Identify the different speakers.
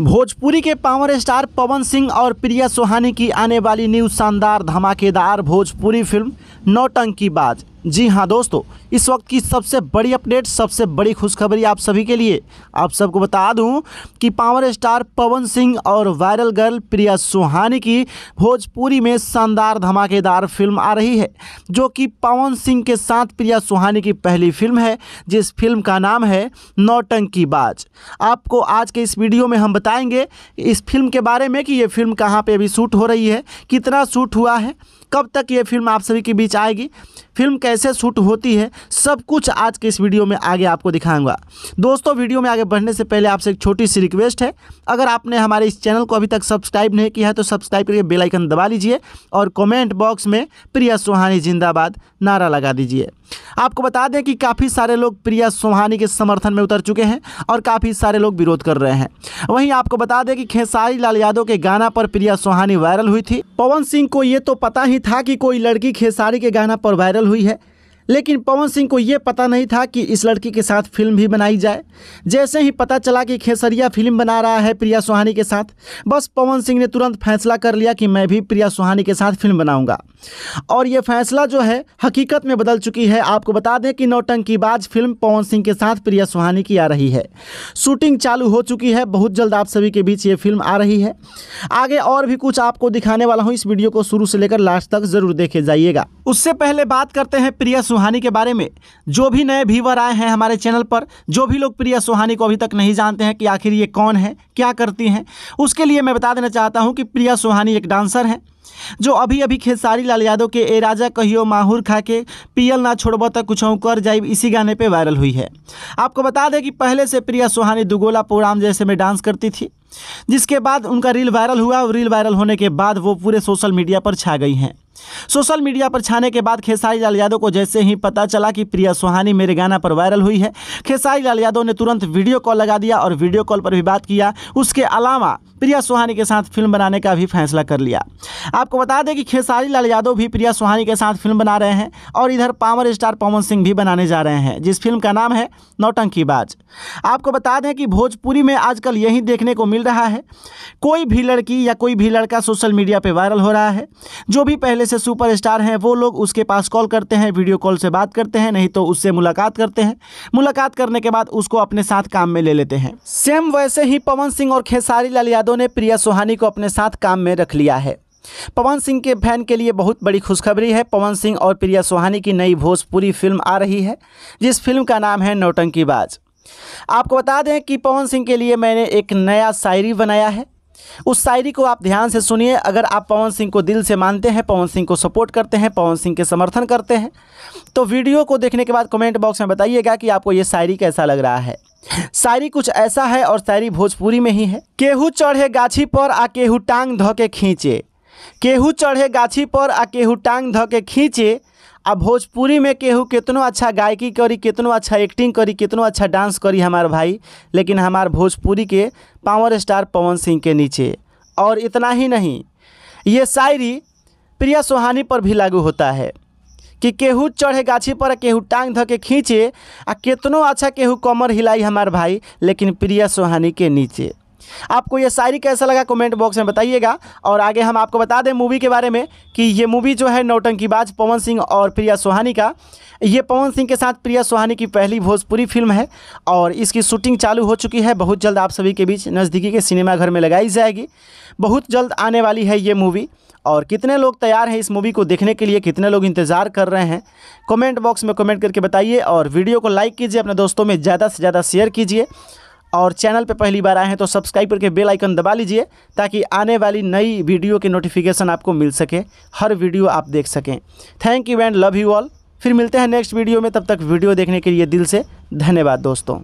Speaker 1: भोजपुरी के power star पवन सिंह और प्रिया सोहानी की आने वाली न्यू शानदार धमाकेदार भोजपुरी फिल्म नौटंकी बाज जी हाँ दोस्तों इस वक्त की सबसे बड़ी अपडेट सबसे बड़ी खुशखबरी आप सभी के लिए आप सबको बता दूं कि पावर स्टार पवन सिंह और वायरल गर्ल प्रिया सुहानी की भोजपुरी में शानदार धमाकेदार फिल्म आ रही है जो कि पवन सिंह के साथ प्रिया सुहानी की पहली फिल्म है जिस फिल्म का नाम है नौटंकी बाज आपको आज के इस वीडियो में हम बताएंगे इस फिल्म के बारे में कि ये फिल्म कहाँ पर अभी शूट हो रही है कितना शूट हुआ है कब तक ये फिल्म आप सभी के बीच आएगी फिल्म कैसे शूट होती है सब कुछ आज के इस वीडियो में आगे आपको दिखाऊंगा दोस्तों वीडियो में आगे बढ़ने से पहले आपसे एक छोटी सी रिक्वेस्ट है अगर आपने हमारे इस चैनल को अभी तक सब्सक्राइब नहीं किया है तो सब्सक्राइब करके बेलाइकन दबा लीजिए और कॉमेंट बॉक्स में प्रिया सोहानी जिंदाबाद नारा लगा दीजिए आपको बता दें कि काफ़ी सारे लोग प्रिया सोहानी के समर्थन में उतर चुके हैं और काफ़ी सारे लोग विरोध कर रहे हैं वहीं आपको बता दें कि खेसारी लाल यादव के गाना पर प्रिया सोहानी वायरल हुई थी पवन सिंह को ये तो पता ही था कि कोई लड़की खेसारी के गाना पर वायरल हुई है लेकिन पवन सिंह को ये पता नहीं था कि इस लड़की के साथ फिल्म भी बनाई जाए जैसे ही पता चला कि खेसरिया फिल्म बना रहा है प्रिया सुहानी के साथ बस पवन सिंह ने तुरंत फैसला कर लिया कि मैं भी प्रिया सुहानी के साथ फिल्म बनाऊंगा और ये फैसला जो है हकीकत में बदल चुकी है आपको बता दें कि नौटंकीबाज फिल्म पवन सिंह के साथ प्रिया सुहानी की आ रही है शूटिंग चालू हो चुकी है बहुत जल्द आप सभी के बीच ये फिल्म आ रही है आगे और भी कुछ आपको दिखाने वाला हूँ इस वीडियो को शुरू से लेकर लास्ट तक जरूर देखे जाइएगा उससे पहले बात करते हैं प्रिया सुहानी के बारे में जो भी नए व्यूवर आए हैं हमारे चैनल पर जो भी लोग प्रिया सोहानी को अभी तक नहीं जानते हैं कि आखिर ये कौन है क्या करती हैं उसके लिए मैं बता देना चाहता हूँ कि प्रिया सोहानी एक डांसर हैं जो अभी अभी खेसारी लाल यादव के ए राजा कहियो माहूर खा के पियल ना छोड़ब तक कुछ कर जाए इसी गाने पे वायरल हुई है आपको बता दें कि पहले से प्रिया सुहानी दुगोला प्रोग्राम जैसे में डांस करती थी जिसके बाद उनका रील वायरल हुआ और रील वायरल होने के बाद वो पूरे सोशल मीडिया पर छा गई हैं सोशल मीडिया पर छाने के बाद खेसारी लाल यादव को जैसे ही पता चला कि प्रिया सुहानी मेरे गाना पर वायरल हुई है खेसारी लाल यादव ने तुरंत वीडियो कॉल लगा दिया और वीडियो कॉल पर भी बात किया उसके अलावा प्रिया सुहानी के साथ फिल्म बनाने का भी फैसला कर लिया आपको बता दें कि खेसारी लाल यादव भी प्रिया सुहानी के साथ फिल्म बना रहे हैं और इधर पावर स्टार पवन सिंह भी बनाने जा रहे हैं जिस फिल्म का नाम है नौटंकी बाज आपको बता दें कि भोजपुरी में आजकल यही देखने को मिल रहा है कोई भी लड़की या कोई भी लड़का सोशल मीडिया पर वायरल हो रहा है जो भी पहले से स्टार हैं वो लोग उसके पास कॉल करते हैं वीडियो कॉल से बात करते हैं नहीं तो उससे मुलाकात करते हैं मुलाकात करने के बाद उसको अपने साथ काम में ले लेते हैं सेम वैसे ही पवन सिंह और खेसारी लाल यादव बच्चों ने प्रिया सोहानी को अपने साथ काम में रख लिया है पवन सिंह के फैन के लिए बहुत बड़ी खुशखबरी है पवन सिंह और प्रिया सोहानी की नई भोजपुरी फिल्म आ रही है जिस फिल्म का नाम है नौटंकी बाज आपको बता दें कि पवन सिंह के लिए मैंने एक नया शायरी बनाया है उस शायरी को आप ध्यान से सुनिए अगर आप पवन सिंह को दिल से मानते हैं पवन सिंह को सपोर्ट करते हैं पवन सिंह के समर्थन करते हैं तो वीडियो को देखने के बाद कमेंट बॉक्स में बताइएगा कि आपको ये शायरी कैसा लग रहा है शायरी कुछ ऐसा है और शायरी भोजपुरी में ही है केहू चढ़े गाछी पर आ केहू टांग ध के खींचे केहू चढ़े गाछी पर आ केहू टांग ध के खींचे आ भोजपुरी में केहू कितनो अच्छा गायकी करी कितनो अच्छा एक्टिंग करी कितनो अच्छा डांस करी हमार भाई लेकिन हमार भोजपुरी के पावर स्टार पवन सिंह के नीचे और इतना ही नहीं ये शायरी प्रिया सोहानी पर भी लागू होता है कि केहू चढ़े गाछी पर केहू टांग धके खींचे आ कितनो अच्छा केहू कमर हिलाई हमार भाई लेकिन प्रिया सोहानी के नीचे आपको ये शायरी कैसा लगा कमेंट बॉक्स में बताइएगा और आगे हम आपको बता दें मूवी के बारे में कि ये मूवी जो है नौटंकीबाज पवन सिंह और प्रिया सुहानी का ये पवन सिंह के साथ प्रिया सुहानी की पहली भोजपुरी फिल्म है और इसकी शूटिंग चालू हो चुकी है बहुत जल्द आप सभी के बीच नज़दीकी के सिनेमाघर में लगाई जाएगी बहुत जल्द आने वाली है ये मूवी और कितने लोग तैयार हैं इस मूवी को देखने के लिए कितने लोग इंतज़ार कर रहे हैं कमेंट बॉक्स में कमेंट करके बताइए और वीडियो को लाइक कीजिए अपने दोस्तों में ज़्यादा से ज़्यादा शेयर कीजिए और चैनल पर पहली बार आए हैं तो सब्सक्राइब करके बेल आइकन दबा लीजिए ताकि आने वाली नई वीडियो की नोटिफिकेशन आपको मिल सके हर वीडियो आप देख सकें thank you and love you all फिर मिलते हैं नेक्स्ट वीडियो में तब तक वीडियो देखने के लिए दिल से धन्यवाद दोस्तों